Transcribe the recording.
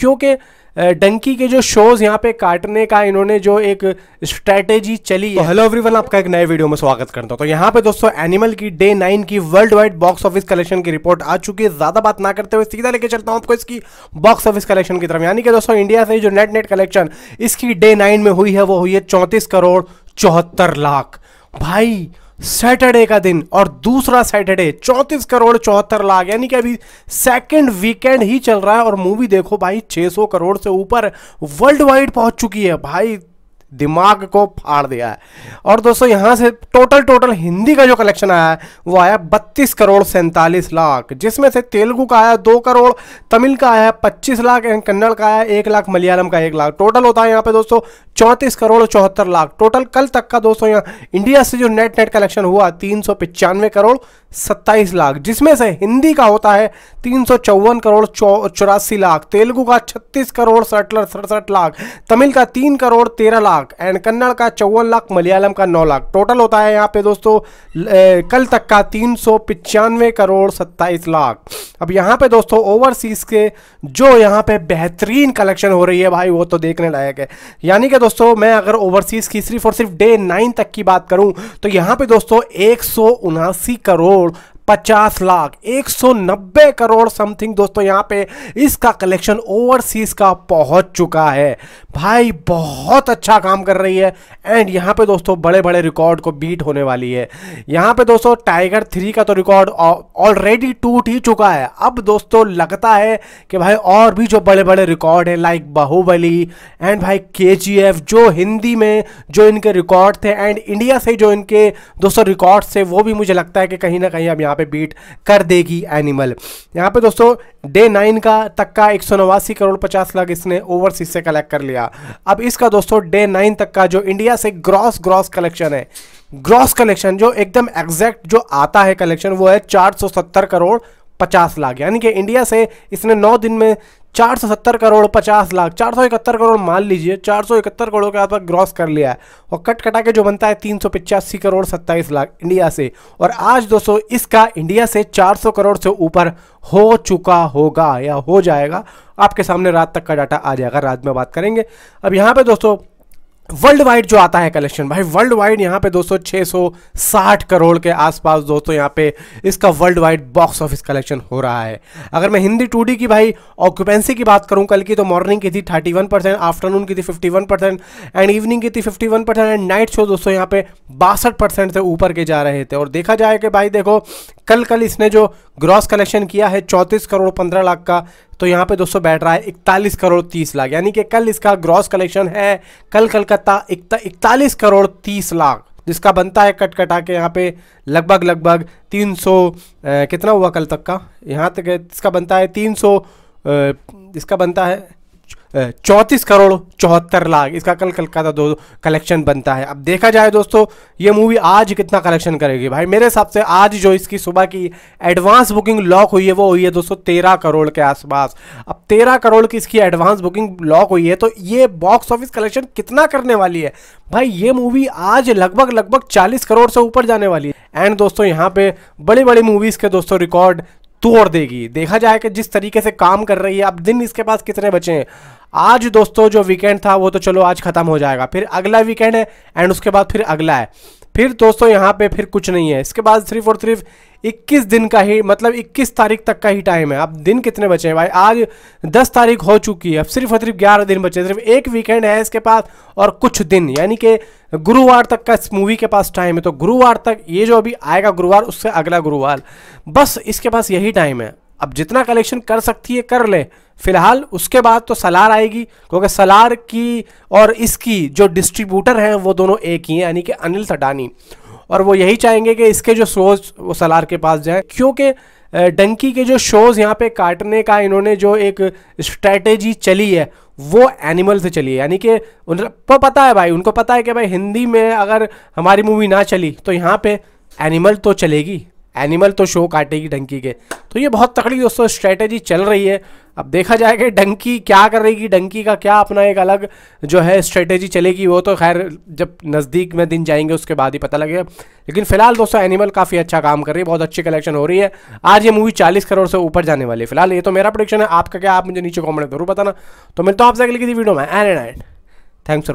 क्योंकि डंकी के जो शोज यहाँ पे काटने का इन्होंने जो एक स्ट्रेटेजी चली तो है हेलो एवरीवन आपका एक नए वीडियो में स्वागत करता हूँ तो यहाँ पे दोस्तों एनिमल की डे नाइन की world wide box office collection की रिपोर्ट आ चुकी है ज्यादा बात ना करते हुए सीधा लेके चलता हूँ आपको इसकी बॉक्स ऑफिस कलेक्शन की तरफ यानी कि दोस्तों इंडिया से जो नेट नेट कलेक्शन इसकी डे नाइन में हुई है वो हुई है चौंतीस करोड़ चौहत्तर लाख भाई सैटरडे का दिन और दूसरा सैटरडे चौंतीस करोड़ चौहत्तर लाख यानी कि अभी सेकंड वीकेंड ही चल रहा है और मूवी देखो भाई 600 करोड़ से ऊपर वर्ल्ड वाइड पहुंच चुकी है भाई दिमाग को फाड़ दिया है और दोस्तों यहां से टोटल टोटल हिंदी का जो कलेक्शन आया है वो आया बत्तीस करोड़ सैंतालीस लाख जिसमें से तेलुगु का आया दो करोड़ तमिल का आया पच्चीस लाख एंड कन्नड़ का आया एक लाख मलयालम का एक लाख टोटल होता है यहाँ पे दोस्तों चौंतीस करोड़ चौहत्तर लाख टोटल कल तक का दोस्तों यहाँ इंडिया से जो नेट नेट कलेक्शन हुआ तीन करोड़ सत्ताईस लाख जिसमें से हिंदी का होता है तीन करोड़ चौरासी लाख तेलुगु का छत्तीस करोड़ सड़सठ लाख तमिल का तीन करोड़ तेरह लाख लाख एंड कन्नड़ का चौवन लाख मलयालम का नौ लाख टोटल होता है यहाँ पे दोस्तों कल तक का तीन सौ पचानवे करोड़ सत्ताईस लाख अब यहाँ पे दोस्तों ओवरसीज़ के जो यहाँ पे बेहतरीन कलेक्शन हो रही है भाई वो तो देखने लायक है यानी कि दोस्तों मैं अगर ओवरसीज़ की सिर्फ और सिर्फ डे नाइन तक की बात करूँ तो यहाँ पे दोस्तों एक करोड़ पचास लाख एक सौ नब्बे करोड़ समथिंग दोस्तों यहाँ पे इसका कलेक्शन ओवरसीज का पहुँच चुका है भाई बहुत अच्छा काम कर रही है एंड यहाँ पे दोस्तों बड़े बड़े रिकॉर्ड को बीट होने वाली है यहाँ पे दोस्तों टाइगर थ्री का तो रिकॉर्ड ऑलरेडी टूट ही चुका है अब दोस्तों लगता है कि भाई और भी जो बड़े बड़े रिकॉर्ड हैं लाइक बाहुबली एंड भाई के जो हिंदी में जो इनके रिकॉर्ड थे एंड इंडिया से जो इनके दोस्तों रिकॉर्ड थे वो भी मुझे लगता है कि कहीं ना कहीं अब यहाँ पे बीट कर देगी एनिमल यहाँ पे दोस्तों डे नाइन का तक का एक करोड़ पचास लाख इसने ओवरसीज से कलेक्ट कर लिया अब इसका दोस्तों डे नाइन तक का जो इंडिया से ग्रॉस ग्रॉस कलेक्शन है ग्रॉस कलेक्शन जो एकदम एग्जैक्ट जो आता है कलेक्शन वो है 470 करोड़ 50 लाख यानी कि इंडिया से इसने 9 दिन में 470 करोड़ 50 लाख चार सौ इकहत्तर करोड़ मान लीजिए चार सौ इकहत्तर करोड़ के आसपास ग्रॉस कर लिया है और कट कटा के जो बनता है तीन सौ पिचासी करोड़ सत्ताईस लाख इंडिया से और आज दोस्तों इसका इंडिया से 400 करोड़ से ऊपर हो चुका होगा या हो जाएगा आपके सामने रात तक का डाटा आ जाएगा रात में बात करेंगे अब यहाँ पे दोस्तों वर्ल्ड वाइड जो आता है कलेक्शन भाई वर्ल्ड वाइड यहाँ पे दोस्तों साठ करोड़ के आसपास दोस्तों यहाँ पे इसका world wide box office collection हो रहा है अगर मैं हिंदी टू की भाई ऑक्यूपेंसी की बात करूँ कल की तो मॉर्निंग की थी 31 परसेंट आफ्टरनून की थी 51 परसेंट एंड इवनिंग की थी 51 परसेंट एंड नाइट शो दोस्तों यहाँ पे बासठ परसेंट से ऊपर के जा रहे थे और देखा जाए कि भाई देखो कल कल इसने जो ग्रॉस कलेक्शन किया है चौंतीस करोड़ पंद्रह लाख का तो यहाँ पे दोस्तों बैठ रहा है इकतालीस करोड़ तीस लाख यानी कि कल इसका ग्रॉस कलेक्शन है कल कल का इकतालीस करोड़ तीस लाख जिसका बनता है कट कटा के यहाँ पे लगभग लगभग तीन सौ कितना हुआ कल तक का यहाँ तक इसका बनता है तीन सौ इसका बनता है चौंतीस करोड़ चौहत्तर लाख इसका कल कलकत्ता दो कलेक्शन बनता है अब देखा जाए दोस्तों ये मूवी आज कितना कलेक्शन करेगी भाई मेरे हिसाब से आज जो इसकी सुबह की एडवांस बुकिंग लॉक हुई है वो हुई है दोस्तों तेरह करोड़ के आसपास अब तेरह करोड़ की इसकी एडवांस बुकिंग लॉक हुई है तो ये बॉक्स ऑफिस कलेक्शन कितना करने वाली है भाई ये मूवी आज लगभग लगभग चालीस करोड़ से ऊपर जाने वाली है एंड दोस्तों यहाँ पे बड़ी बड़ी मूवीज़ के दोस्तों रिकॉर्ड तोड़ देगी देखा जाए कि जिस तरीके से काम कर रही है अब दिन इसके पास कितने बचे हैं आज दोस्तों जो वीकेंड था वो तो चलो आज ख़त्म हो जाएगा फिर अगला वीकेंड है एंड उसके बाद फिर अगला है फिर दोस्तों यहाँ पे फिर कुछ नहीं है इसके बाद सिर्फ और सिर्फ 21 दिन का ही मतलब 21 तारीख तक का ही टाइम है अब दिन कितने बचे हैं भाई आज 10 तारीख हो चुकी है अब सिर्फ और सिर्फ 11 दिन बचे सिर्फ एक वीकेंड है इसके पास और कुछ दिन यानी कि गुरुवार तक का इस मूवी के पास टाइम है तो गुरुवार तक ये जो अभी आएगा गुरुवार उससे अगला गुरुवार बस इसके पास यही टाइम है अब जितना कलेक्शन कर सकती है कर ले फिलहाल उसके बाद तो सलार आएगी क्योंकि सलार की और इसकी जो डिस्ट्रीब्यूटर हैं वो दोनों एक ही हैं यानी कि अनिल सडानी और वो यही चाहेंगे कि इसके जो शोज़ वो सलार के पास जाए क्योंकि डंकी के जो शोज़ यहाँ पे काटने का इन्होंने जो एक स्ट्रेटेजी चली है वो एनिमल से चली है यानी कि उनको पता है भाई उनको पता है कि भाई हिंदी में अगर हमारी मूवी ना चली तो यहाँ पे एनिमल तो चलेगी एनिमल तो शो काटेगी डंकी के तो ये बहुत तकड़ी दोस्तों स्ट्रैटेजी चल रही है अब देखा जाएगा डंकी क्या करेगी डंकी का क्या अपना एक अलग जो है स्ट्रेटेजी चलेगी वो तो खैर जब नज़दीक में दिन जाएंगे उसके बाद ही पता लगेगा लेकिन फिलहाल दोस्तों एनिमल काफ़ी अच्छा काम कर रही है बहुत अच्छी कलेक्शन हो रही है आज ये मूवी चालीस करोड़ से ऊपर जाने वाली है फिलहाल ये तो मेरा प्रोडिक्शन है आपका क्या आप मुझे नीचे कॉमेंट जरूर बताना तो मिलता हूँ आपसे अगली किसी वीडियो में एंड एंड थैंक्स